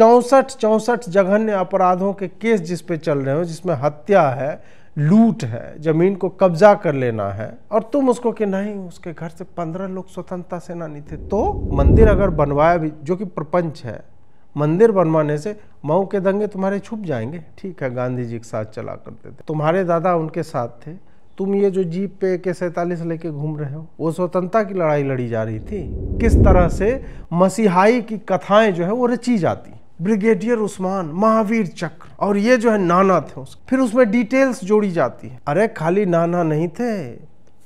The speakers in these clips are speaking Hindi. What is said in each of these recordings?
चौंसठ चौंसठ जघन्य अपराधों के केस जिस पे चल रहे हो जिसमें हत्या है लूट है जमीन को कब्जा कर लेना है और तुम उसको कि नहीं उसके घर से पंद्रह लोग स्वतंत्रता सेनानी थे तो मंदिर अगर बनवाया भी जो कि प्रपंच है मंदिर बनवाने से मऊ के दंगे तुम्हारे छुप जाएंगे ठीक है गांधी जी के साथ चला करते थे तुम्हारे दादा उनके साथ थे तुम ये जो जीप पे के सैतालीस लेके घूम रहे हो वो स्वतंत्रता की लड़ाई लड़ी जा रही थी किस तरह से मसीहाई की कथाएं जो है वो रची जाती ब्रिगेडियर उस्मान महावीर चक्र और ये जो है नाना थे उसके फिर उसमें डिटेल्स जोड़ी जाती है अरे खाली नाना नहीं थे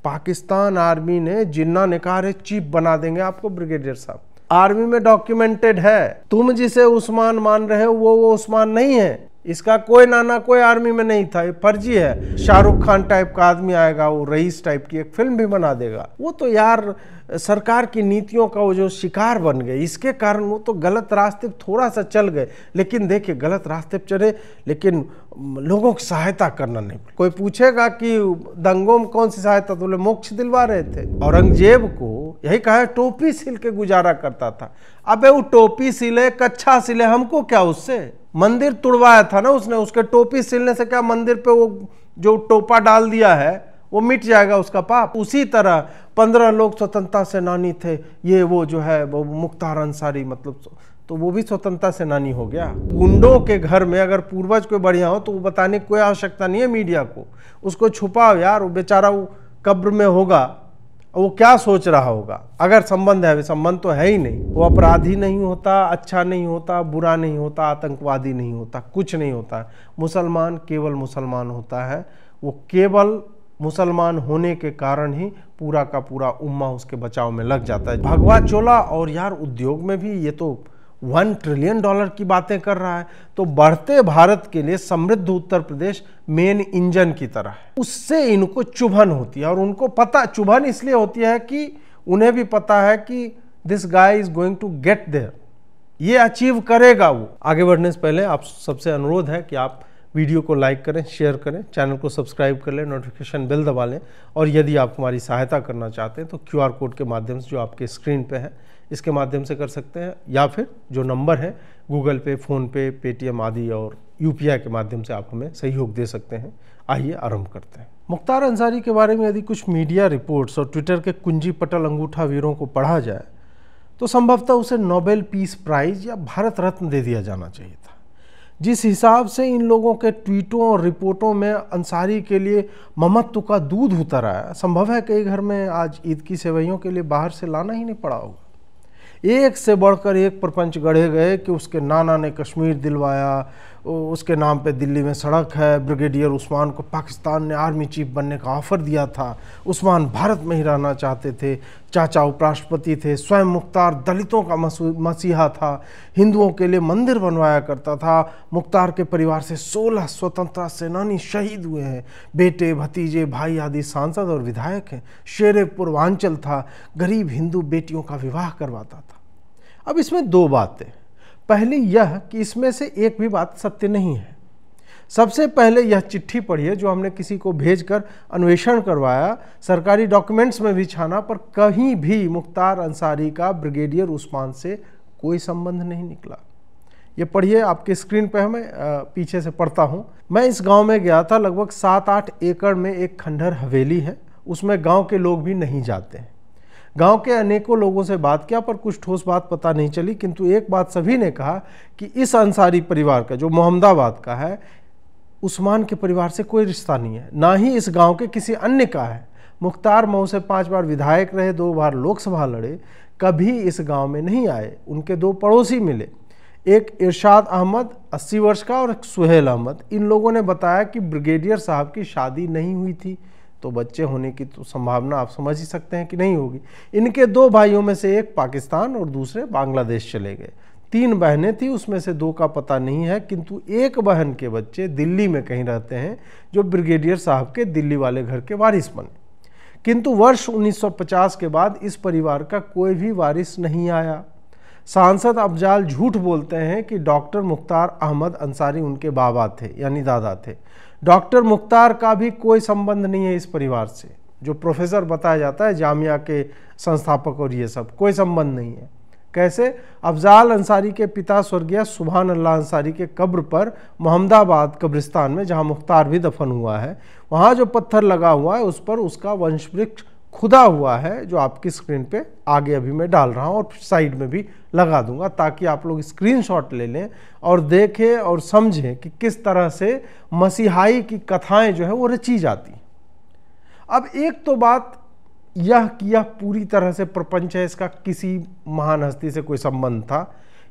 पाकिस्तान आर्मी ने जिन्ना ने कहा चीफ बना देंगे आपको ब्रिगेडियर साहब आर्मी में डॉक्यूमेंटेड है तुम जिसे उस्मान मान रहे हो वो वो उस्मान नहीं है इसका कोई नाना कोई आर्मी में नहीं था ये फर्जी है शाहरुख खान टाइप का आदमी आएगा वो रईस टाइप की एक फिल्म भी बना देगा वो तो यार सरकार की नीतियों का वो जो शिकार बन गए इसके कारण वो तो गलत रास्ते थोड़ा सा चल गए लेकिन देखिए गलत रास्ते पर चले लेकिन लोगों की सहायता करना नहीं कोई पूछेगा कि दंगों में कौन सी सहायता तो मोक्ष दिलवा रहे थे औरंगजेब को यही कहा है टोपी सिल के गुजारा करता था अबे वो टोपी सिले कच्छा सिले हमको क्या उससे मंदिर तुड़वाया था ना उसने उसके टोपी सिलने से क्या मंदिर पे वो जो टोपा डाल दिया है वो मिट जाएगा उसका पाप उसी तरह पंद्रह लोग स्वतंत्रता सेनानी थे ये वो जो है वो मुख्तार अंसारी मतलब तो वो भी स्वतंत्रता सेनानी हो गया गुंडों के घर में अगर पूर्वज कोई बढ़िया हो तो वो बताने की कोई आवश्यकता नहीं है मीडिया को उसको छुपाओ यार वो बेचारा वो कब्र में होगा वो क्या सोच रहा होगा अगर संबंध है संबंध तो है ही नहीं वो अपराधी नहीं होता अच्छा नहीं होता बुरा नहीं होता आतंकवादी नहीं होता कुछ नहीं होता मुसलमान केवल मुसलमान होता है वो केवल मुसलमान होने के कारण ही पूरा का पूरा उम्मा उसके बचाव में लग जाता है भगवा चोला और यार उद्योग में भी ये तो वन ट्रिलियन डॉलर की बातें कर रहा है तो बढ़ते भारत के लिए समृद्ध उत्तर प्रदेश मेन इंजन की तरह है उससे इनको चुभन होती है और उनको पता चुभन इसलिए होती है कि उन्हें भी पता है कि this guy is going to get there ये अचीव करेगा वो आगे बढ़ने से पहले आप सबसे अनुरोध है कि आप वीडियो को लाइक करें शेयर करें चैनल को सब्सक्राइब कर लें नोटिफिकेशन बेल दबा लें और यदि आप हमारी सहायता करना चाहते हैं तो क्यूआर कोड के माध्यम से जो आपके स्क्रीन पे है इसके माध्यम से कर सकते हैं या फिर जो नंबर है गूगल पे फ़ोनपे पेटीएम आदि और यू के माध्यम से आप हमें सहयोग दे सकते हैं आइए आरंभ करते हैं मुख्तार अंसारी के बारे में यदि कुछ मीडिया रिपोर्ट्स और ट्विटर के कुंजी पटल अंगूठा वीरों को पढ़ा जाए तो संभवतः उसे नोबेल पीस प्राइज या भारत रत्न दे दिया जाना चाहिए था जिस हिसाब से इन लोगों के ट्वीटों और रिपोर्टों में अंसारी के लिए ममत्व का दूध उतर आया संभव है कई घर में आज ईद की सेवैयों के लिए बाहर से लाना ही नहीं पड़ा होगा एक से बढ़कर एक प्रपंच गढ़े गए कि उसके नाना ने कश्मीर दिलवाया उसके नाम पे दिल्ली में सड़क है ब्रिगेडियर उस्मान को पाकिस्तान ने आर्मी चीफ बनने का ऑफ़र दिया था उस्मान भारत में ही रहना चाहते थे चाचा उपराष्ट्रपति थे स्वयं मुख्तार दलितों का मसीहा था हिंदुओं के लिए मंदिर बनवाया करता था मुख्तार के परिवार से 16 स्वतंत्रता सेनानी शहीद हुए हैं बेटे भतीजे भाई आदि सांसद और विधायक हैं शेर पूर्वांचल था गरीब हिंदू बेटियों का विवाह करवाता था अब इसमें दो बातें पहली यह कि इसमें से एक भी बात सत्य नहीं है सबसे पहले यह चिट्ठी पढ़िए जो हमने किसी को भेजकर अन्वेषण करवाया सरकारी डॉक्यूमेंट्स में भी छाना पर कहीं भी मुख्तार अंसारी का ब्रिगेडियर उस्मान से कोई संबंध नहीं निकला ये पढ़िए आपके स्क्रीन पर मैं पीछे से पढ़ता हूँ मैं इस गांव में गया था लगभग सात आठ एकड़ में एक खंडहर हवेली है उसमें गांव के लोग भी नहीं जाते हैं गांव के अनेकों लोगों से बात किया पर कुछ ठोस बात पता नहीं चली किंतु एक बात सभी ने कहा कि इस अंसारी परिवार का जो मोहम्मदाबाद का है उस्मान के परिवार से कोई रिश्ता नहीं है ना ही इस गांव के किसी अन्य का है मुख्तार मऊ से पांच बार विधायक रहे दो बार लोकसभा लड़े कभी इस गांव में नहीं आए उनके दो पड़ोसी मिले एक इरशाद अहमद 80 वर्ष का और एक सुहेल अहमद इन लोगों ने बताया कि ब्रिगेडियर साहब की शादी नहीं हुई थी तो बच्चे होने की तो संभावना आप समझ ही सकते हैं कि नहीं होगी इनके दो भाइयों में से एक पाकिस्तान और दूसरे बांग्लादेश चले गए तीन बहनें थी उसमें से दो का पता नहीं है किंतु एक बहन के बच्चे दिल्ली में कहीं रहते हैं जो ब्रिगेडियर साहब के दिल्ली वाले घर के वारिस बने किंतु वर्ष 1950 के बाद इस परिवार का कोई भी वारिस नहीं आया सांसद अफजाल झूठ बोलते हैं कि डॉक्टर मुख्तार अहमद अंसारी उनके बाबा थे यानी दादा थे डॉक्टर मुख्तार का भी कोई संबंध नहीं है इस परिवार से जो प्रोफेसर बताया जाता है जामिया के संस्थापक और ये सब कोई संबंध नहीं है कैसे अफजाल अंसारी के पिता स्वर्गीय सुबहान अल्लाह अंसारी के कब्र पर मोहम्मदाबाद कब्रिस्तान में जहां मुख्तार भी दफन हुआ है वहां जो पत्थर लगा हुआ है उस पर उसका वंशवृक्ष खुदा हुआ है जो आपकी स्क्रीन पे आगे अभी मैं डाल रहा हूँ और साइड में भी लगा दूंगा ताकि आप लोग स्क्रीनशॉट ले लें और देखें और समझें कि किस तरह से मसीहाई की कथाएं जो है वो रची जाती अब एक तो बात यह कि यह पूरी तरह से प्रपंच है इसका किसी महान हस्ती से कोई संबंध था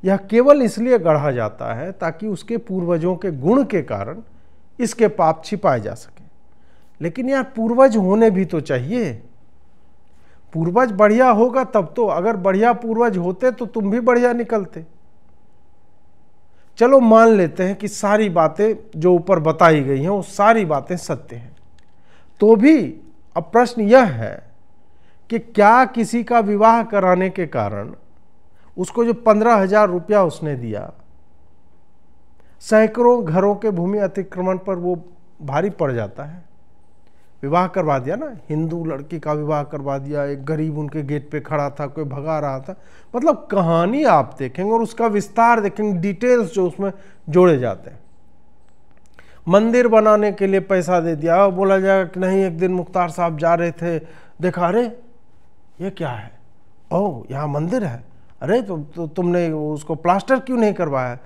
यह केवल इसलिए गढ़ा जाता है ताकि उसके पूर्वजों के गुण के कारण इसके पाप छिपाए जा सके लेकिन यार पूर्वज होने भी तो चाहिए पूर्वज बढ़िया होगा तब तो अगर बढ़िया पूर्वज होते तो तुम भी बढ़िया निकलते चलो मान लेते हैं कि सारी बातें जो ऊपर बताई गई हैं वो सारी बातें सत्य हैं तो भी अब प्रश्न यह है कि क्या किसी का विवाह कराने के कारण उसको जो पंद्रह हजार रुपया उसने दिया सैकड़ों घरों के भूमि अतिक्रमण पर वो भारी पड़ जाता है विवाह करवा दिया ना हिंदू लड़की का विवाह करवा दिया एक गरीब उनके गेट पे खड़ा था कोई भगा रहा था मतलब कहानी आप देखेंगे और उसका विस्तार देखेंगे डिटेल्स जो उसमें जोड़े जाते हैं मंदिर बनाने के लिए पैसा दे दिया और बोला जाएगा कि नहीं एक दिन मुख्तार साहब जा रहे थे देखा अरे ये क्या है ओ यहाँ मंदिर है अरे तो, तो तुमने उसको प्लास्टर क्यों नहीं करवाया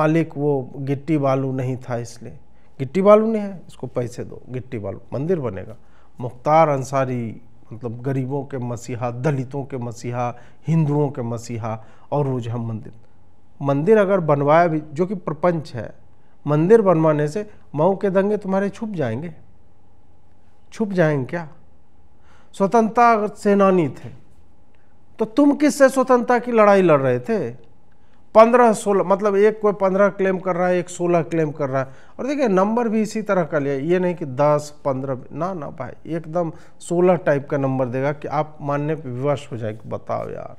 मालिक वो गिट्टी बालू नहीं था इसलिए गिट्टी बालू ने है इसको पैसे दो गिट्टी बालू मंदिर बनेगा मुख्तार अंसारी मतलब गरीबों के मसीहा दलितों के मसीहा हिंदुओं के मसीहा और रुझहम मंदिर मंदिर अगर बनवाया भी जो कि प्रपंच है मंदिर बनवाने से मऊ के दंगे तुम्हारे छुप जाएंगे छुप जाएंगे क्या स्वतंत्रता सेनानी थे तो तुम किससे स्वतंत्रता की लड़ाई लड़ रहे थे पंद्रह सोलह मतलब एक कोई पंद्रह क्लेम कर रहा है एक सोलह क्लेम कर रहा है और देखिए नंबर भी इसी तरह का लिया ये नहीं कि दस पंद्रह ना ना भाई एकदम सोलह टाइप का नंबर देगा कि आप मानने पर विवश हो जाए बताओ यार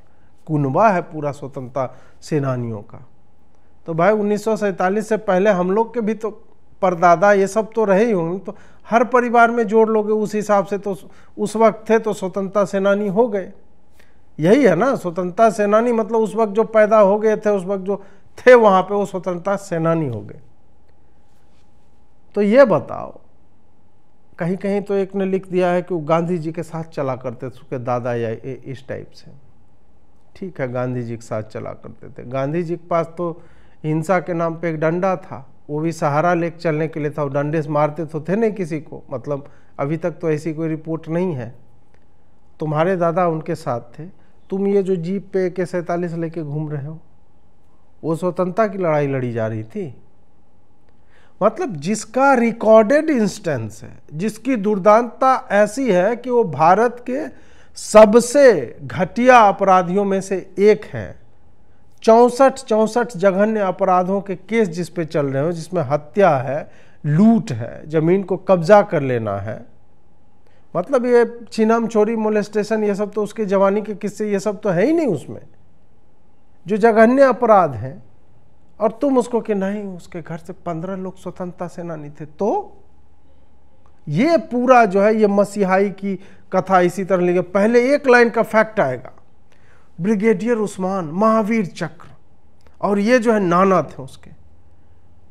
कुनबा है पूरा स्वतंत्रता सेनानियों का तो भाई उन्नीस से पहले हम लोग के भी तो परदादा ये सब तो रहे ही होंगे तो हर परिवार में जोड़ लोगे उस हिसाब से तो उस वक्त थे तो स्वतंत्रता सेनानी हो गए यही है ना स्वतंत्रता सेनानी मतलब उस वक्त जो पैदा हो गए थे उस वक्त जो थे वहां पे वो स्वतंत्रता सेनानी हो गए तो ये बताओ कहीं कहीं तो एक ने लिख दिया है कि वो गांधी जी के साथ चला करते थे उसके दादा या इस टाइप से ठीक है गांधी जी के साथ चला करते थे गांधी जी के पास तो हिंसा के नाम पे एक डंडा था वो भी सहारा लेक चलने के लिए था वो डंडे से मारते तो थे नहीं किसी को मतलब अभी तक तो ऐसी कोई रिपोर्ट नहीं है तुम्हारे दादा उनके साथ थे तुम ये जो जीप पे के सैतालीस लेके घूम रहे हो वो स्वतंत्रता की लड़ाई लड़ी जा रही थी मतलब जिसका रिकॉर्डेड इंस्टेंस है जिसकी दुर्दांतता ऐसी है कि वो भारत के सबसे घटिया अपराधियों में से एक है चौंसठ चौंसठ जघन्य अपराधों के केस जिस पे चल रहे हो जिसमें हत्या है लूट है ज़मीन को कब्जा कर लेना है मतलब ये छीनाम चोरी मोलेस्टेशन ये सब तो उसके जवानी के किस्से ये सब तो है ही नहीं उसमें जो जघन्य अपराध हैं और तुम उसको कि नहीं उसके घर से पंद्रह लोग स्वतंत्रता सेनानी थे तो ये पूरा जो है ये मसीहाई की कथा इसी तरह लेंगे पहले एक लाइन का फैक्ट आएगा ब्रिगेडियर उस्मान महावीर चक्र और ये जो है नाना थे उसके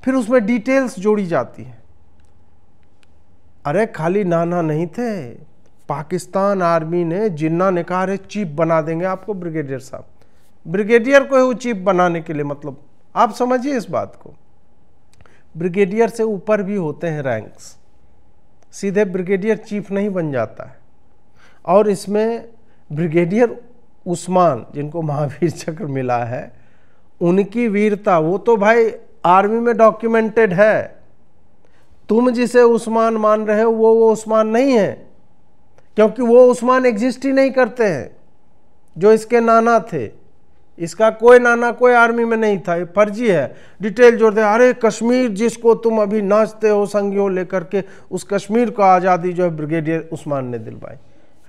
फिर उसमें डिटेल्स जोड़ी जाती है अरे खाली नाना नहीं थे पाकिस्तान आर्मी ने जिन्ना ने कहा अरे चीफ बना देंगे आपको ब्रिगेडियर साहब ब्रिगेडियर को वो चीफ बनाने के लिए मतलब आप समझिए इस बात को ब्रिगेडियर से ऊपर भी होते हैं रैंक्स सीधे ब्रिगेडियर चीफ नहीं बन जाता है और इसमें ब्रिगेडियर उस्मान जिनको महावीर चक्र मिला है उनकी वीरता वो तो भाई आर्मी में डॉक्यूमेंटेड है तुम जिसे उस्मान मान रहे हो वो वो उस्मान नहीं है क्योंकि वो उस्मान एग्जिस्ट ही नहीं करते हैं जो इसके नाना थे इसका कोई नाना कोई आर्मी में नहीं था ये फर्जी है डिटेल जोड़ते अरे कश्मीर जिसको तुम अभी नाचते हो संगियों लेकर के उस कश्मीर को आज़ादी जो है ब्रिगेडियर उस्मान ने दिलवाई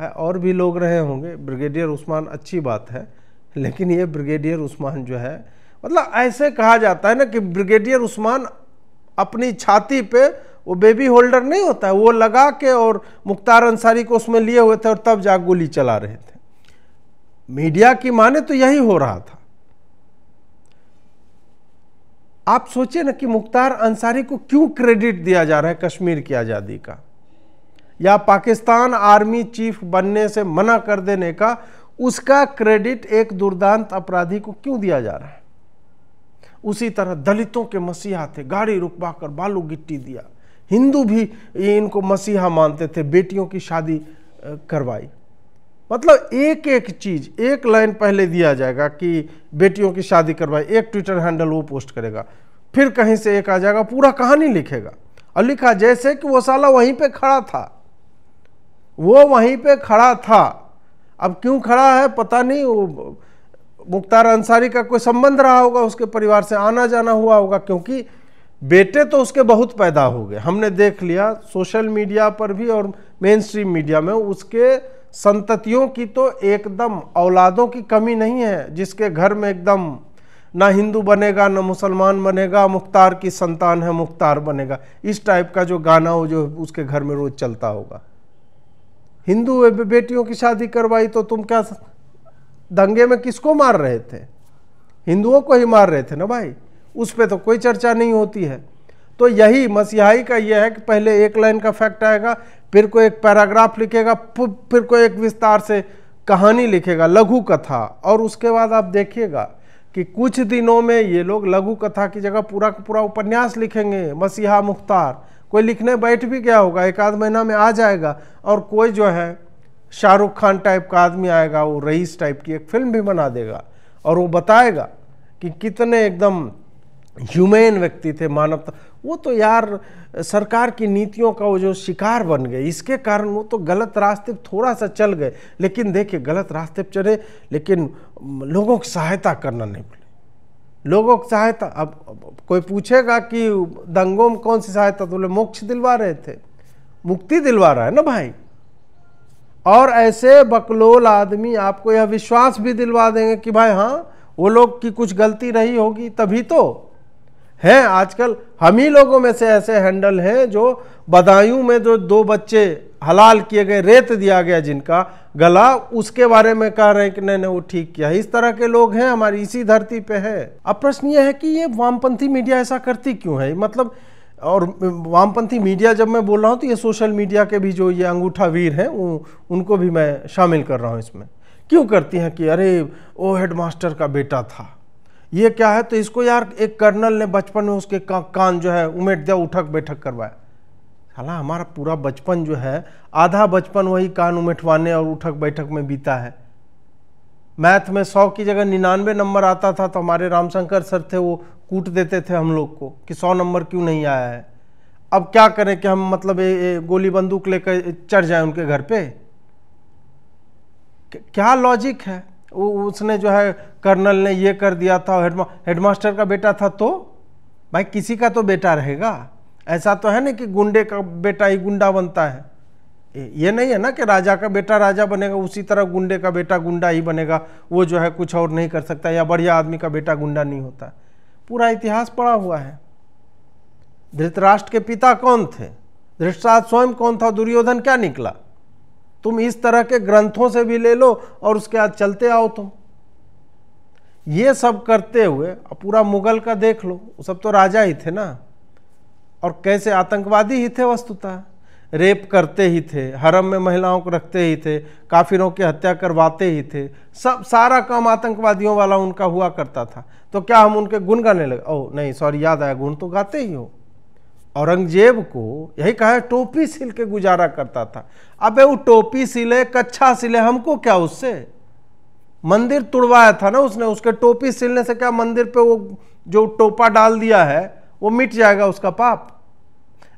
है और भी लोग रहे होंगे ब्रिगेडियर उस्मान अच्छी बात है लेकिन ये ब्रिगेडियर उस्मान जो है मतलब ऐसे कहा जाता है ना कि ब्रिगेडियर उस्मान अपनी छाती पर वो बेबी होल्डर नहीं होता है वो लगा के और मुख्तार अंसारी को उसमें लिए हुए थे और तब जा गोली चला रहे थे मीडिया की माने तो यही हो रहा था आप सोचे ना कि मुख्तार अंसारी को क्यों क्रेडिट दिया जा रहा है कश्मीर की आज़ादी का या पाकिस्तान आर्मी चीफ बनने से मना कर देने का उसका क्रेडिट एक दुर्दांत अपराधी को क्यों दिया जा रहा है उसी तरह दलितों के मसीहा थे गाड़ी रुकवा कर बालू गिट्टी दिया हिंदू भी इनको मसीहा मानते थे बेटियों की शादी करवाई मतलब एक एक चीज़ एक लाइन पहले दिया जाएगा कि बेटियों की शादी करवाई एक ट्विटर हैंडल वो पोस्ट करेगा फिर कहीं से एक आ जाएगा पूरा कहानी लिखेगा और लिखा जैसे कि वो साला वहीं पे खड़ा था वो वहीं पे खड़ा था अब क्यों खड़ा है पता नहीं वो मुख्तार अंसारी का कोई संबंध रहा होगा उसके परिवार से आना जाना हुआ होगा क्योंकि बेटे तो उसके बहुत पैदा हो गए हमने देख लिया सोशल मीडिया पर भी और मेन स्ट्रीम मीडिया में उसके संततियों की तो एकदम औलादों की कमी नहीं है जिसके घर में एकदम ना हिंदू बनेगा ना मुसलमान बनेगा मुख्तार की संतान है मुख्तार बनेगा इस टाइप का जो गाना हो जो उसके घर में रोज़ चलता होगा हिंदू बेटियों की शादी करवाई तो तुम क्या दंगे में किसको मार रहे थे हिंदुओं को ही मार रहे थे ना भाई उस पर तो कोई चर्चा नहीं होती है तो यही मसीहाई का यह है कि पहले एक लाइन का फैक्ट आएगा फिर कोई एक पैराग्राफ लिखेगा फिर कोई एक विस्तार से कहानी लिखेगा लघु कथा और उसके बाद आप देखिएगा कि कुछ दिनों में ये लोग लघु कथा की जगह पूरा का पूरा उपन्यास लिखेंगे मसीहा मुख्तार कोई लिखने बैठ भी गया होगा एक आध महीना में आ जाएगा और कोई जो है शाहरुख खान टाइप का आदमी आएगा वो रईस टाइप की एक फिल्म भी बना देगा और वो बताएगा कि कितने एकदम ह्यूमेन व्यक्ति थे मानवता वो तो यार सरकार की नीतियों का वो जो शिकार बन गए इसके कारण वो तो गलत रास्ते थोड़ा सा चल गए लेकिन देखिए गलत रास्ते पर चले लेकिन लोगों की सहायता करना नहीं पड़े लोगों की सहायता अब, अब कोई पूछेगा कि दंगों में कौन सी सहायता तो बोले मोक्ष दिलवा रहे थे मुक्ति दिलवा रहा है ना भाई और ऐसे बकलोल आदमी आपको यह विश्वास भी दिलवा देंगे कि भाई हाँ वो लोग की कुछ गलती रही होगी तभी तो हैं आजकल हम ही लोगों में से ऐसे हैंडल हैं जो बदायूं में जो दो बच्चे हलाल किए गए रेत दिया गया जिनका गला उसके बारे में कह रहे हैं कि नहीं नहीं वो ठीक किया इस तरह के लोग हैं हमारी इसी धरती पे है अब प्रश्न ये है कि ये वामपंथी मीडिया ऐसा करती क्यों है मतलब और वामपंथी मीडिया जब मैं बोल रहा हूँ तो ये सोशल मीडिया के भी जो ये अंगूठा वीर हैं उनको भी मैं शामिल कर रहा हूँ इसमें क्यों करती हैं कि अरे वो हेडमास्टर का बेटा था ये क्या है तो इसको यार एक कर्नल ने बचपन में उसके का, कान जो है उमेट दिया उठक बैठक करवाया हाला हमारा पूरा बचपन जो है आधा बचपन वही कान उमेटवाने और उठक बैठक में बीता है मैथ में सौ की जगह निन्यानवे नंबर आता था तो हमारे रामशंकर सर थे वो कूट देते थे हम लोग को कि सौ नंबर क्यों नहीं आया है अब क्या करें कि हम मतलब ए, ए, गोली बंदूक लेकर चढ़ जाए उनके घर पे क्या लॉजिक है उसने जो है कर्नल ने ये कर दिया था हेड हेडमास्टर का बेटा था तो भाई किसी का तो बेटा रहेगा ऐसा तो है ना कि गुंडे का बेटा ही गुंडा बनता है ये नहीं है ना कि राजा का बेटा राजा बनेगा उसी तरह गुंडे का बेटा गुंडा ही बनेगा वो जो है कुछ और नहीं कर सकता या बढ़िया आदमी का बेटा गुंडा नहीं होता पूरा इतिहास पड़ा हुआ है धृतराष्ट्र के पिता कौन थे धृष्टात स्वयं कौन था दुर्योधन क्या निकला तुम इस तरह के ग्रंथों से भी ले लो और उसके बाद चलते आओ तुम ये सब करते हुए पूरा मुगल का देख लो वो सब तो राजा ही थे ना और कैसे आतंकवादी ही थे वस्तुतः रेप करते ही थे हरम में महिलाओं को रखते ही थे काफिरों की हत्या करवाते ही थे सब सारा काम आतंकवादियों वाला उनका हुआ करता था तो क्या हम उनके गुण गाने लगे ओ नहीं सॉरी याद आया गुण तो गाते ही हो औरंगजेब को यही कहा है टोपी सिल के गुजारा करता था अबे वो टोपी सिले कच्छा सिले हमको क्या उससे मंदिर तुड़वाया था ना उसने उसके टोपी सिलने से क्या मंदिर पे वो जो टोपा डाल दिया है वो मिट जाएगा उसका पाप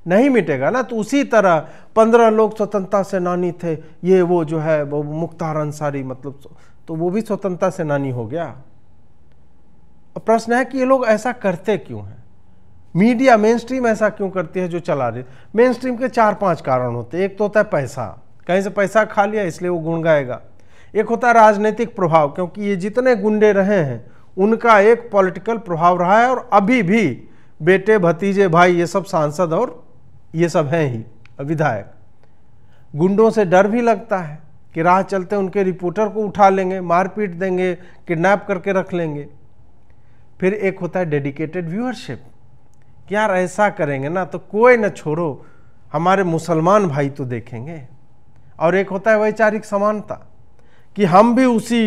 नहीं मिटेगा ना तो उसी तरह पंद्रह लोग स्वतंत्रता सेनानी थे ये वो जो है वो मुख्तार अंसारी मतलब तो वो भी स्वतंत्रता सेनानी हो गया प्रश्न है कि ये लोग ऐसा करते क्यों हैं मीडिया मेन स्ट्रीम ऐसा क्यों करती है जो चला रही मेन स्ट्रीम के चार पांच कारण होते हैं एक तो होता है पैसा कहीं से पैसा खा लिया इसलिए वो गुण गाएगा एक होता है राजनीतिक प्रभाव क्योंकि ये जितने गुंडे रहे हैं उनका एक पॉलिटिकल प्रभाव रहा है और अभी भी बेटे भतीजे भाई ये सब सांसद और ये सब हैं ही विधायक गुंडों से डर भी लगता है कि राह चलते उनके रिपोर्टर को उठा लेंगे मारपीट देंगे किडनैप करके रख लेंगे फिर एक होता है डेडिकेटेड व्यूअरशिप यार ऐसा करेंगे ना तो कोई ना छोड़ो हमारे मुसलमान भाई तो देखेंगे और एक होता है वैचारिक समानता कि हम भी उसी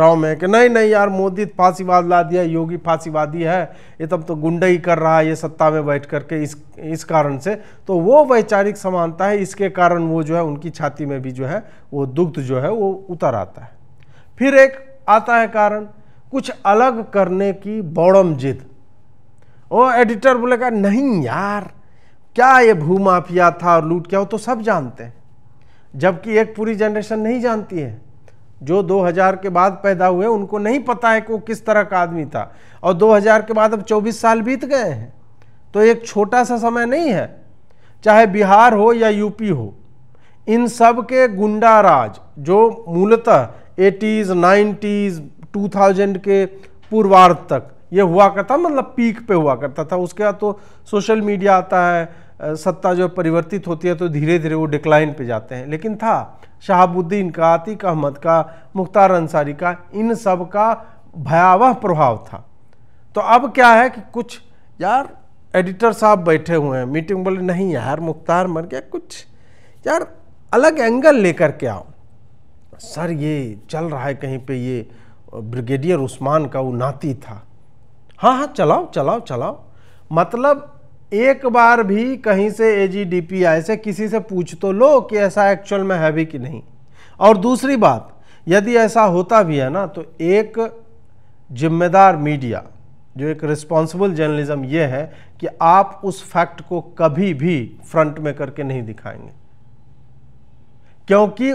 राव में कि नहीं नहीं यार मोदी फांसीवाद ला दिया योगी फांसीवादी है ये तब तो गुंडा ही कर रहा है ये सत्ता में बैठ करके इस इस कारण से तो वो वैचारिक समानता है इसके कारण वो जो है उनकी छाती में भी जो है वो दुग्ध जो है वो उतर आता है फिर एक आता है कारण कुछ अलग करने की बौड़म जिद ओ एडिटर बोलेगा नहीं यार क्या ये भूमाफिया था और लूट क्या हो तो सब जानते हैं जबकि एक पूरी जनरेशन नहीं जानती है जो 2000 के बाद पैदा हुए उनको नहीं पता है कि वो किस तरह का आदमी था और 2000 के बाद अब 24 साल बीत गए हैं तो एक छोटा सा समय नहीं है चाहे बिहार हो या यूपी हो इन सब के गुंडा राज जो मूलतः एटीज़ नाइन्टीज़ 2000 के पूर्वार्ध तक ये हुआ करता मतलब पीक पे हुआ करता था उसके बाद तो सोशल मीडिया आता है सत्ता जो परिवर्तित होती है तो धीरे धीरे वो डिक्लाइन पे जाते हैं लेकिन था शहाबुद्दीन का आतिक अहमद का मुख्तार अंसारी का इन सब का भयावह प्रभाव था तो अब क्या है कि कुछ यार एडिटर साहब बैठे हुए हैं मीटिंग बोले नहीं यार मुख्तार मर गया कुछ यार अलग एंगल लेकर के आओ सर ये चल रहा है कहीं पे ये ब्रिगेडियर उस्मान का वो नाती था हाँ हाँ चलाओ चलाओ चलाओ मतलब एक बार भी कहीं से ए से किसी से पूछ तो लो कि ऐसा एक्चुअल में है भी कि नहीं और दूसरी बात यदि ऐसा होता भी है ना तो एक जिम्मेदार मीडिया जो एक रिस्पॉन्सिबल जर्नलिज्म ये है कि आप उस फैक्ट को कभी भी फ्रंट में करके नहीं दिखाएंगे क्योंकि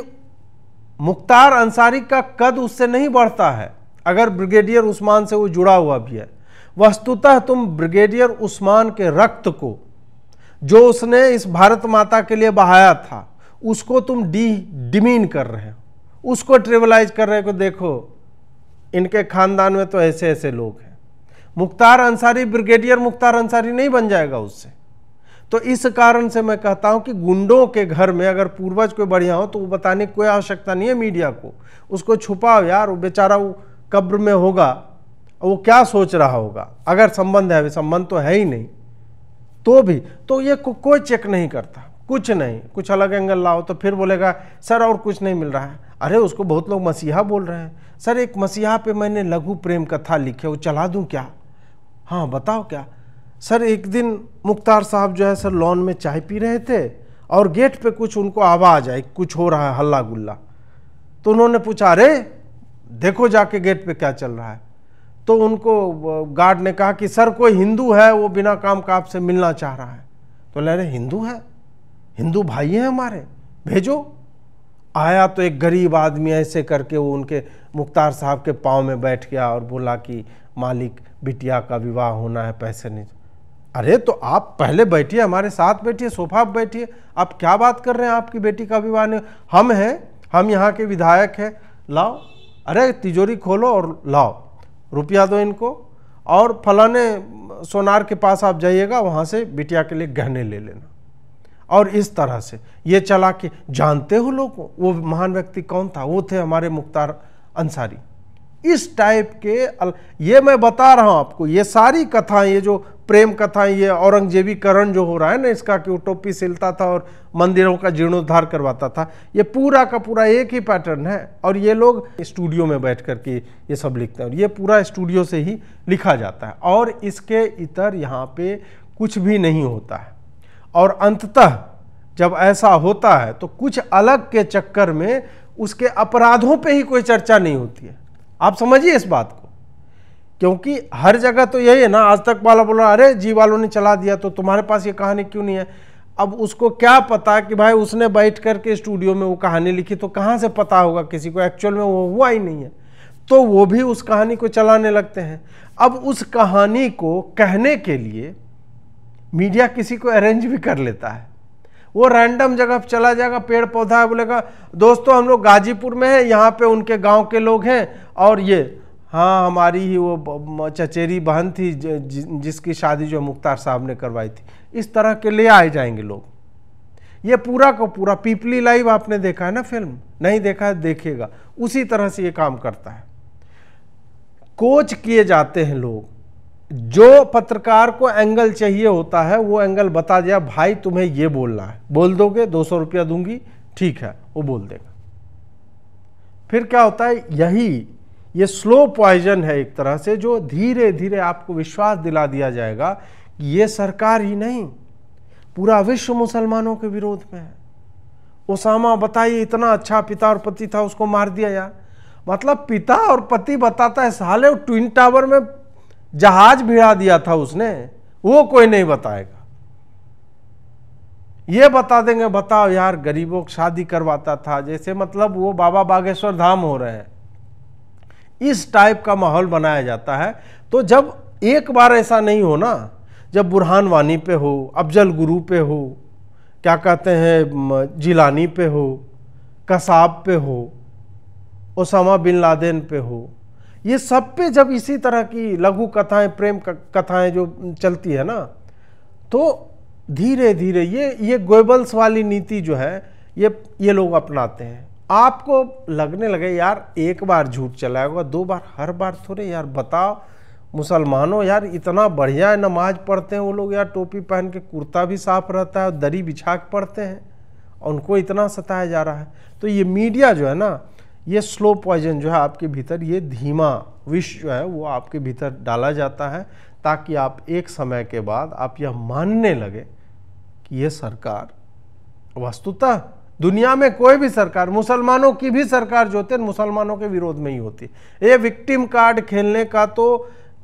मुख्तार अंसारी का कद उससे नहीं बढ़ता है अगर ब्रिगेडियर उस्मान से वो जुड़ा हुआ भी है वस्तुतः तुम ब्रिगेडियर उस्मान के रक्त को जो उसने इस भारत माता के लिए बहाया था उसको तुम डी डिमीन कर रहे हो उसको ट्रेवलाइज कर रहे हो देखो इनके खानदान में तो ऐसे ऐसे लोग हैं मुख्तार अंसारी ब्रिगेडियर मुख्तार अंसारी नहीं बन जाएगा उससे तो इस कारण से मैं कहता हूं कि गुंडों के घर में अगर पूर्वज कोई बढ़िया हो तो वो बताने की कोई आवश्यकता नहीं है मीडिया को उसको छुपाओ यार वो बेचारा वो कब्र में होगा और वो क्या सोच रहा होगा अगर संबंध है संबंध तो है ही नहीं तो भी तो ये को, कोई चेक नहीं करता कुछ नहीं कुछ अलग एंगल लाओ तो फिर बोलेगा सर और कुछ नहीं मिल रहा है अरे उसको बहुत लोग मसीहा बोल रहे हैं सर एक मसीहा पे मैंने लघु प्रेम कथा लिखी वो चला दूँ क्या हाँ बताओ क्या सर एक दिन मुख्तार साहब जो है सर लॉन में चाय पी रहे थे और गेट पे कुछ उनको आवाज़ आई कुछ हो रहा है हल्ला गुल्ला तो उन्होंने पूछा अरे देखो जाके गेट पे क्या चल रहा है तो उनको गार्ड ने कहा कि सर कोई हिंदू है वो बिना काम का आपसे मिलना चाह रहा है तो ले रहे हिंदू है हिंदू भाई हैं हमारे भेजो आया तो एक गरीब आदमी ऐसे करके वो उनके मुख्तार साहब के पाँव में बैठ गया और बोला कि मालिक बिटिया का विवाह होना है पैसे नहीं अरे तो आप पहले बैठिए हमारे साथ बैठिए सोफा पर बैठिए आप क्या बात कर रहे हैं आपकी बेटी का विवाह नहीं हम हैं हम यहाँ के विधायक हैं लाओ अरे तिजोरी खोलो और लाओ रुपया दो इनको और फलाने सोनार के पास आप जाइएगा वहाँ से बिटिया के लिए गहने ले लेना और इस तरह से ये चला के जानते हो लोग वो महान व्यक्ति कौन था वो थे हमारे मुख्तार अंसारी इस टाइप के अल... ये मैं बता रहा हूँ आपको ये सारी कथाएं ये जो प्रेम कथाएं ये औरंगजेबीकरण जो हो रहा है ना इसका कि वो टोपी सिलता था और मंदिरों का जीर्णोद्धार करवाता था ये पूरा का पूरा एक ही पैटर्न है और ये लोग स्टूडियो में बैठ कर के ये सब लिखते हैं और ये पूरा स्टूडियो से ही लिखा जाता है और इसके इतर यहाँ पे कुछ भी नहीं होता है और अंततः जब ऐसा होता है तो कुछ अलग के चक्कर में उसके अपराधों पे ही कोई चर्चा नहीं होती है आप समझिए इस बात को क्योंकि हर जगह तो यही है ना आज तक वाला बोला अरे जी वालों ने चला दिया तो तुम्हारे पास ये कहानी क्यों नहीं है अब उसको क्या पता कि भाई उसने बैठ करके स्टूडियो में वो कहानी लिखी तो कहाँ से पता होगा किसी को एक्चुअल में वो हुआ ही नहीं है तो वो भी उस कहानी को चलाने लगते हैं अब उस कहानी को कहने के लिए मीडिया किसी को अरेंज भी कर लेता है वो रैंडम जगह चला जाएगा पेड़ पौधा बोलेगा दोस्तों हम लोग गाजीपुर में हैं यहाँ पे उनके गांव के लोग हैं और ये हाँ हमारी ही वो चचेरी बहन थी जिसकी शादी जो मुख्तार साहब ने करवाई थी इस तरह के ले आए जाएंगे लोग ये पूरा का पूरा पीपली लाइव आपने देखा है ना फिल्म नहीं देखा है देखेगा उसी तरह से ये काम करता है कोच किए जाते हैं लोग जो पत्रकार को एंगल चाहिए होता है वो एंगल बता दिया भाई तुम्हें ये बोलना है बोल दोगे दो सौ रुपया दूंगी ठीक है वो बोल देगा फिर क्या होता है यही ये स्लो पॉइजन है एक तरह से जो धीरे धीरे आपको विश्वास दिला दिया जाएगा कि ये सरकार ही नहीं पूरा विश्व मुसलमानों के विरोध में है ओसामा बताइए इतना अच्छा पिता और पति था उसको मार दिया यार मतलब पिता और पति बताता है साले ट्विन टावर में जहाज भिड़ा दिया था उसने वो कोई नहीं बताएगा ये बता देंगे बताओ यार गरीबों को शादी करवाता था जैसे मतलब वो बाबा बागेश्वर धाम हो रहे हैं इस टाइप का माहौल बनाया जाता है तो जब एक बार ऐसा नहीं हो ना जब बुरहान वानी पे हो अफजल गुरु पे हो क्या कहते हैं जिलानी पे हो कसाब पे हो ओसामा बिन लादेन पे हो ये सब पे जब इसी तरह की लघु कथाएं प्रेम कथाएं जो चलती है ना तो धीरे धीरे ये ये गोयबल्स वाली नीति जो है ये ये लोग अपनाते हैं आपको लगने लगे यार एक बार झूठ चलाएगा होगा दो बार हर बार थोड़े यार बताओ मुसलमानों यार इतना बढ़िया नमाज पढ़ते हैं वो लोग यार टोपी पहन के कुर्ता भी साफ रहता है और दरी बिछा के पढ़ते हैं और उनको इतना सताया जा रहा है तो ये मीडिया जो है ना ये स्लो पॉइजन जो है आपके भीतर ये धीमा विष जो है वो आपके भीतर डाला जाता है ताकि आप एक समय के बाद आप यह मानने लगे कि ये सरकार वस्तुतः दुनिया में कोई भी सरकार मुसलमानों की भी सरकार जो होती है मुसलमानों के विरोध में ही होती है ये विक्टिम कार्ड खेलने का तो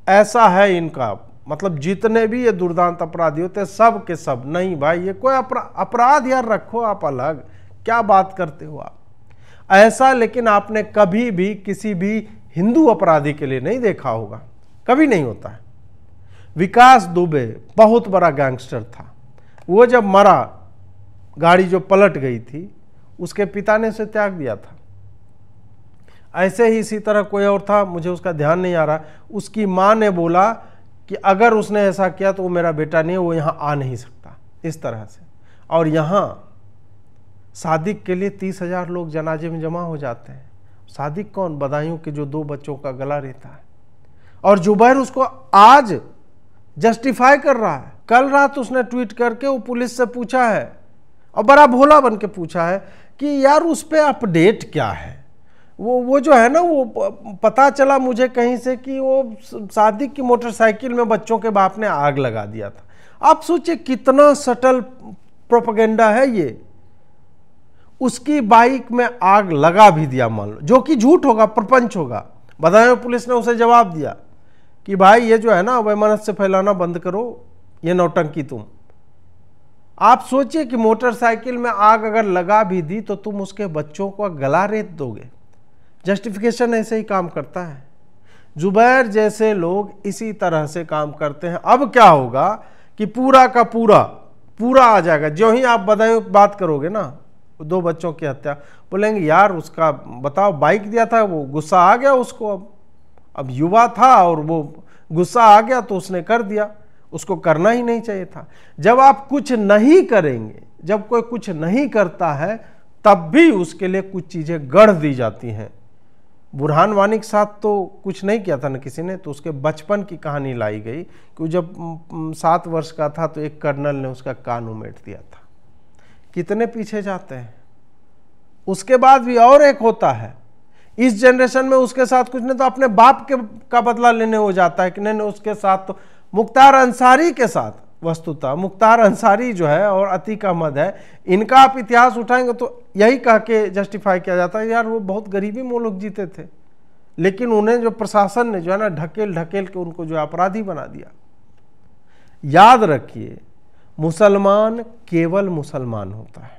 ऐसा है इनका मतलब जितने भी ये दुर्दांत अपराधी होते हैं सब के सब नहीं भाई ये कोई अपराध यार रखो आप अलग क्या बात करते हो आप ऐसा लेकिन आपने कभी भी किसी भी हिंदू अपराधी के लिए नहीं देखा होगा कभी नहीं होता है विकास दुबे बहुत बड़ा गैंगस्टर था वो जब मरा गाड़ी जो पलट गई थी उसके पिता ने उसे त्याग दिया था ऐसे ही इसी तरह कोई और था मुझे उसका ध्यान नहीं आ रहा उसकी माँ ने बोला कि अगर उसने ऐसा किया तो वो मेरा बेटा नहीं वो यहाँ आ नहीं सकता इस तरह से और यहाँ सादिक के लिए तीस हजार लोग जनाजे में जमा हो जाते हैं सादिक कौन बदायूं के जो दो बच्चों का गला रहता है और जुबैर उसको आज जस्टिफाई कर रहा है कल रात उसने ट्वीट करके वो पुलिस से पूछा है और बड़ा भोला बन के पूछा है कि यार उस पर अपडेट क्या है वो वो जो है ना वो पता चला मुझे कहीं से कि वो सादिक की मोटरसाइकिल में बच्चों के बाप ने आग लगा दिया था आप सोचिए कितना सटल प्रोपगेंडा है ये उसकी बाइक में आग लगा भी दिया मान लो जो कि झूठ होगा प्रपंच होगा बदायूं पुलिस ने उसे जवाब दिया कि भाई ये जो है ना वैमानस से फैलाना बंद करो ये नौटंकी तुम आप सोचिए कि मोटरसाइकिल में आग अगर लगा भी दी तो तुम उसके बच्चों को गला रेत दोगे जस्टिफिकेशन ऐसे ही काम करता है जुबैर जैसे लोग इसी तरह से काम करते हैं अब क्या होगा कि पूरा का पूरा पूरा आ जाएगा जो ही आप बताए बात करोगे ना दो बच्चों की हत्या बोलेंगे यार उसका बताओ बाइक दिया था वो गुस्सा आ गया उसको अब अब युवा था और वो गुस्सा आ गया तो उसने कर दिया उसको करना ही नहीं चाहिए था जब आप कुछ नहीं करेंगे जब कोई कुछ नहीं करता है तब भी उसके लिए कुछ चीज़ें गढ़ दी जाती हैं बुरहान वानी के साथ तो कुछ नहीं किया था ना किसी ने तो उसके बचपन की कहानी लाई गई कि जब सात वर्ष का था तो एक कर्नल ने उसका कान उमेट दिया था कितने पीछे जाते हैं उसके बाद भी और एक होता है इस जनरेशन में उसके साथ कुछ नहीं तो अपने बाप के का बदला लेने हो जाता है कि नहीं उसके साथ तो मुख्तार अंसारी के साथ वस्तुतः मुख्तार अंसारी जो है और अतीक अहमद है इनका आप इतिहास उठाएंगे तो यही कह के जस्टिफाई किया जाता है यार वो बहुत गरीबी में लोग जीते थे लेकिन उन्हें जो प्रशासन ने जो है ना ढकेल ढकेल के उनको जो अपराधी बना दिया याद रखिए मुसलमान केवल मुसलमान होता है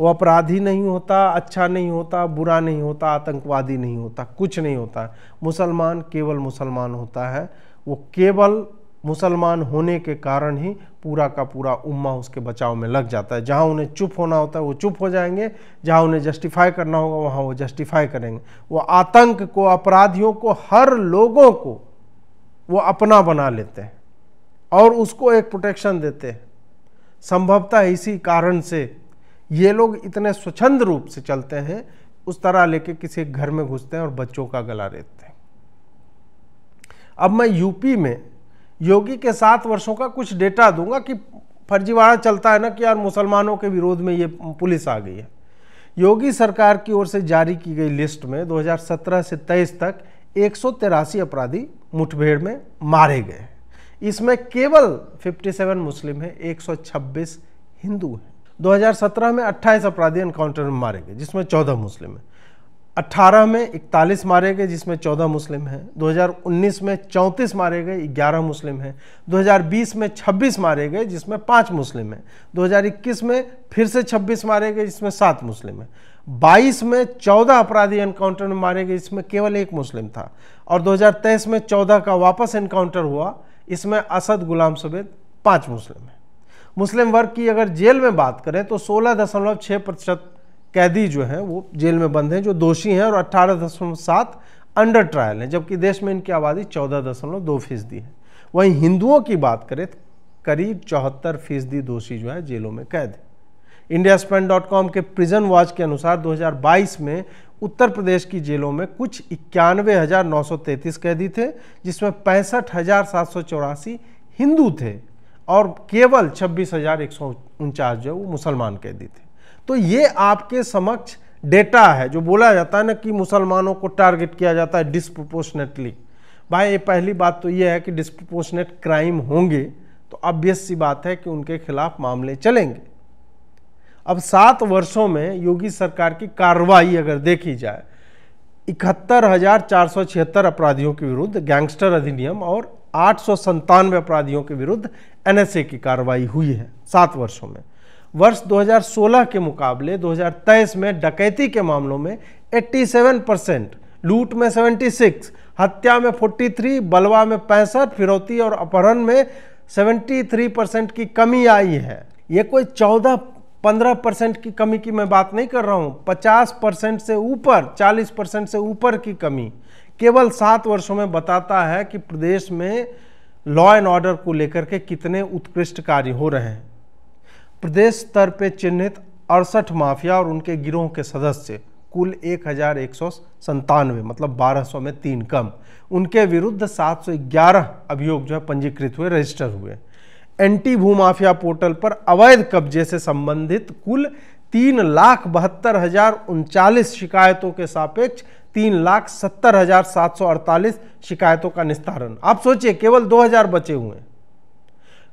वो अपराधी नहीं होता अच्छा नहीं होता बुरा नहीं होता आतंकवादी नहीं होता कुछ नहीं होता मुसलमान केवल मुसलमान होता है वो केवल मुसलमान होने के कारण ही पूरा का पूरा उम्मा उसके बचाव में लग जाता है जहाँ उन्हें चुप होना होता है वो चुप हो जाएंगे जहाँ उन्हें जस्टिफाई करना होगा वहाँ वो जस्टिफाई करेंगे वो आतंक को अपराधियों को हर लोगों को वो अपना बना लेते हैं और उसको एक प्रोटेक्शन देते हैं संभवतः इसी कारण से ये लोग इतने स्वच्छंद रूप से चलते हैं उस तरह लेके किसी घर में घुसते हैं और बच्चों का गला हैं अब मैं यूपी में योगी के सात वर्षों का कुछ डेटा दूंगा कि फर्जीवाड़ा चलता है ना कि यार मुसलमानों के विरोध में ये पुलिस आ गई है योगी सरकार की ओर से जारी की गई लिस्ट में 2017 से 23 तक एक अपराधी मुठभेड़ में मारे गए इसमें केवल 57 मुस्लिम हैं 126 हिंदू हैं 2017 में 28 अपराधी एनकाउंटर में मारे गए जिसमें 14 मुस्लिम हैं 18 में 41 मारे गए जिसमें 14 मुस्लिम हैं 2019 में 34 मारे गए 11 मुस्लिम हैं 2020 में 26 मारे गए जिसमें 5 मुस्लिम हैं 2021 में फिर से 26 मारे गए जिसमें 7 मुस्लिम हैं 22 में 14 अपराधी एनकाउंटर में मारे गए इसमें केवल एक मुस्लिम था और 2023 में 14 का वापस एनकाउंटर हुआ इसमें असद गुलाम समेत पाँच मुस्लिम हैं मुस्लिम वर्ग की अगर जेल में बात करें तो सोलह दशमलव छः प्रतिशत कैदी जो हैं वो जेल में बंद हैं जो दोषी हैं और अट्ठारह दशमलव सात अंडर ट्रायल हैं जबकि देश में इनकी आबादी चौदह दशमलव दो फीसदी है वहीं हिंदुओं की बात करें तो करीब चौहत्तर फीसदी दोषी जो है जेलों में कैद हैं इंडिया स्पेन डॉट कॉम के प्रिजन वॉच के अनुसार 2022 में उत्तर प्रदेश की जेलों में कुछ इक्यानवे हज़ार नौ सौ तैंतीस कैदी थे जिसमें पैंसठ हज़ार सात सौ चौरासी हिंदू थे और केवल छब्बीस हज़ार एक सौ उनचास जो है वो मुसलमान कैदी थे तो ये आपके समक्ष डेटा है जो बोला जाता है ना कि मुसलमानों को टारगेट किया जाता है डिस्प्रोपोर्शनेटली भाई ये पहली बात तो ये है कि डिस्प्रोपोर्शनेट क्राइम होंगे तो ऑब्वियस सी बात है कि उनके खिलाफ मामले चलेंगे अब सात वर्षों में योगी सरकार की कार्रवाई अगर देखी जाए इकहत्तर हजार चार सौ छिहत्तर अपराधियों के विरुद्ध गैंगस्टर अधिनियम और आठ सौ संतानवे अपराधियों के विरुद्ध एनएसए की कार्रवाई हुई है सात वर्षों में वर्ष 2016 के मुकाबले 2023 में डकैती के मामलों में 87 परसेंट लूट में 76, हत्या में 43, बलवा में पैंसठ फिरौती और अपहरण में 73 परसेंट की कमी आई है ये कोई 14 15 परसेंट की कमी की मैं बात नहीं कर रहा हूँ 50 परसेंट से ऊपर 40 परसेंट से ऊपर की कमी केवल सात वर्षों में बताता है कि प्रदेश में लॉ एंड ऑर्डर को लेकर के कितने उत्कृष्ट कार्य हो रहे हैं प्रदेश स्तर पर चिन्हित अड़सठ माफिया और उनके गिरोह के सदस्य कुल एक हज़ार एक सौ संतानवे मतलब 1200 में तीन कम उनके विरुद्ध 711 अभियोग जो है पंजीकृत हुए रजिस्टर हुए एंटी भूमाफिया पोर्टल पर अवैध कब्जे से संबंधित कुल तीन लाख बहत्तर हजार उनचालीस शिकायतों के सापेक्ष तीन लाख सत्तर हजार सात सौ अड़तालीस शिकायतों का निस्तारण आप सोचिए केवल हज़ार बचे हुए हैं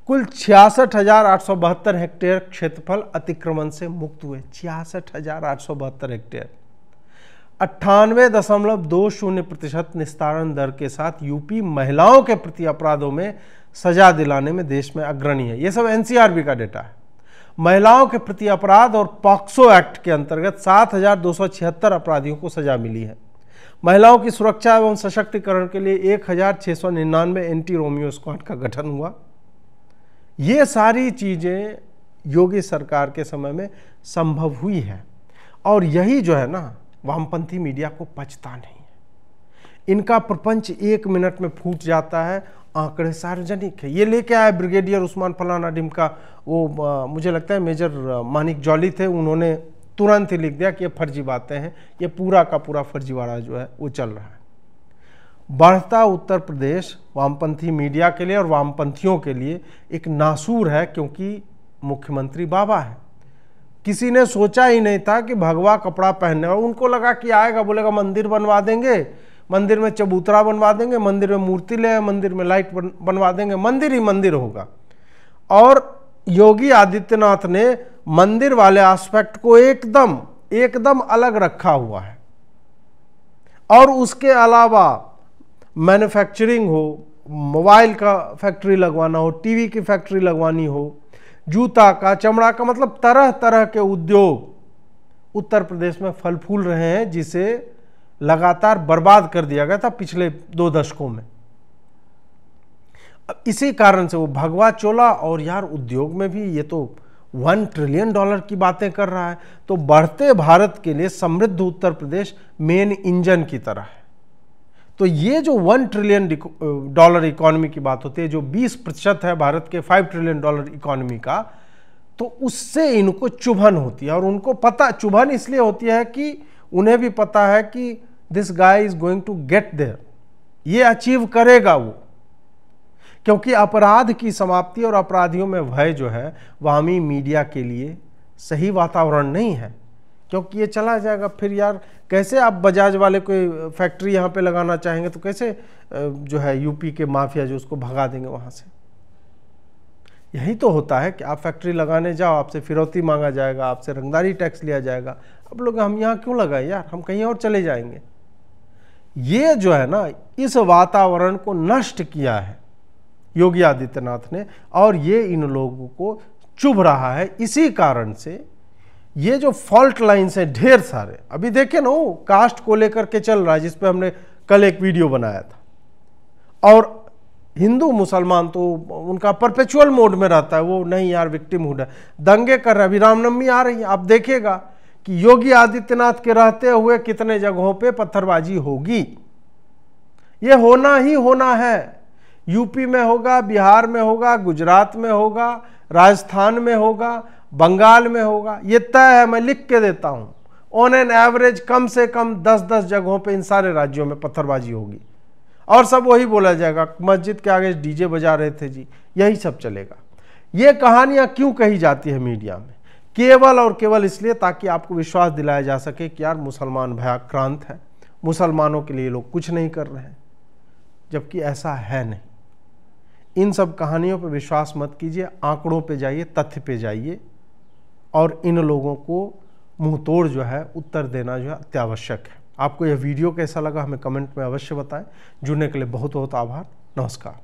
कुल छियासठ हजार आठ सौ बहत्तर हेक्टेयर क्षेत्रफल अतिक्रमण से मुक्त हुए छियासठ हजार आठ सौ बहत्तर हेक्टेयर अट्ठानवे दशमलव दो शून्य प्रतिशत निस्तारण दर के साथ यूपी महिलाओं के प्रति अपराधों में सजा दिलाने में देश में अग्रणी है ये सब एनसीआरबी का डेटा है महिलाओं के प्रति अपराध और पॉक्सो एक्ट के अंतर्गत सात हजार दो सौ छिहत्तर अपराधियों को सजा मिली है महिलाओं की सुरक्षा एवं सशक्तिकरण के लिए एक हजार छः सौ निन्यानवे एंटी रोमियो स्क्वाड का गठन हुआ ये सारी चीज़ें योगी सरकार के समय में संभव हुई है और यही जो है ना वामपंथी मीडिया को पचता नहीं है इनका प्रपंच एक मिनट में फूट जाता है आंकड़े सार्वजनिक है ये लेके आए ब्रिगेडियर उस्मान फलाना डिमका वो आ, मुझे लगता है मेजर मानिक जौली थे उन्होंने तुरंत ही लिख दिया कि ये फर्जी बातें हैं ये पूरा का पूरा फर्जीवाड़ा जो है वो चल रहा है बढ़ता उत्तर प्रदेश वामपंथी मीडिया के लिए और वामपंथियों के लिए एक नासूर है क्योंकि मुख्यमंत्री बाबा है किसी ने सोचा ही नहीं था कि भगवा कपड़ा पहनने और उनको लगा कि आएगा बोलेगा मंदिर बनवा देंगे मंदिर में चबूतरा बनवा देंगे मंदिर में मूर्ति ले मंदिर में लाइट बनवा देंगे मंदिर ही मंदिर होगा और योगी आदित्यनाथ ने मंदिर वाले एस्पेक्ट को एकदम एकदम अलग रखा हुआ है और उसके अलावा मैन्युफैक्चरिंग हो मोबाइल का फैक्ट्री लगवाना हो टीवी की फैक्ट्री लगवानी हो जूता का चमड़ा का मतलब तरह तरह के उद्योग उत्तर प्रदेश में फल फूल रहे हैं जिसे लगातार बर्बाद कर दिया गया था पिछले दो दशकों में इसी कारण से वो भगवा चोला और यार उद्योग में भी ये तो वन ट्रिलियन डॉलर की बातें कर रहा है तो बढ़ते भारत के लिए समृद्ध उत्तर प्रदेश मेन इंजन की तरह है तो ये जो वन ट्रिलियन डॉलर इकोनॉमी की बात होती है जो 20 प्रतिशत है भारत के फाइव ट्रिलियन डॉलर इकोनॉमी का तो उससे इनको चुभन होती है और उनको पता चुभन इसलिए होती है कि उन्हें भी पता है कि this guy is going to get there ये अचीव करेगा वो क्योंकि अपराध की समाप्ति और अपराधियों में भय जो है वह हमी मीडिया के लिए सही वातावरण नहीं है क्योंकि ये चला जाएगा फिर यार कैसे आप बजाज वाले कोई फैक्ट्री यहाँ पे लगाना चाहेंगे तो कैसे जो है यूपी के माफिया जो उसको भगा देंगे वहाँ से यही तो होता है कि आप फैक्ट्री लगाने जाओ आपसे फिरौती मांगा जाएगा आपसे रंगदारी टैक्स लिया जाएगा अब लोग हम यहाँ क्यों लगाए यार हम कहीं और चले जाएंगे ये जो है ना इस वातावरण को नष्ट किया है योगी आदित्यनाथ ने और ये इन लोगों को चुभ रहा है इसी कारण से ये जो फॉल्ट लाइन्स हैं ढेर सारे अभी देखे ना वो कास्ट को लेकर के चल रहा है जिस हमने कल एक वीडियो बनाया था और हिंदू मुसलमान तो उनका परपेचुअल मोड में रहता है वो नहीं यार विक्टिम हुड है दंगे कर रहे अभी रामनवमी आ रही है आप देखेगा कि योगी आदित्यनाथ के रहते हुए कितने जगहों पे पत्थरबाजी होगी ये होना ही होना है यूपी में होगा बिहार में होगा गुजरात में होगा राजस्थान में होगा बंगाल में होगा ये तय है मैं लिख के देता हूँ ऑन एन एवरेज कम से कम दस दस जगहों पे इन सारे राज्यों में पत्थरबाजी होगी और सब वही बोला जाएगा मस्जिद के आगे डीजे बजा रहे थे जी यही सब चलेगा ये कहानियाँ क्यों कही जाती है मीडिया में केवल और केवल इसलिए ताकि आपको विश्वास दिलाया जा सके कि यार मुसलमान भयाक्रांत है मुसलमानों के लिए लोग कुछ नहीं कर रहे हैं जबकि ऐसा है नहीं इन सब कहानियों पर विश्वास मत कीजिए आंकड़ों पे जाइए तथ्य पे जाइए और इन लोगों को मुँह तोड़ जो है उत्तर देना जो है अत्यावश्यक है आपको यह वीडियो कैसा लगा हमें कमेंट में अवश्य बताएं जुड़ने के लिए बहुत बहुत आभार नमस्कार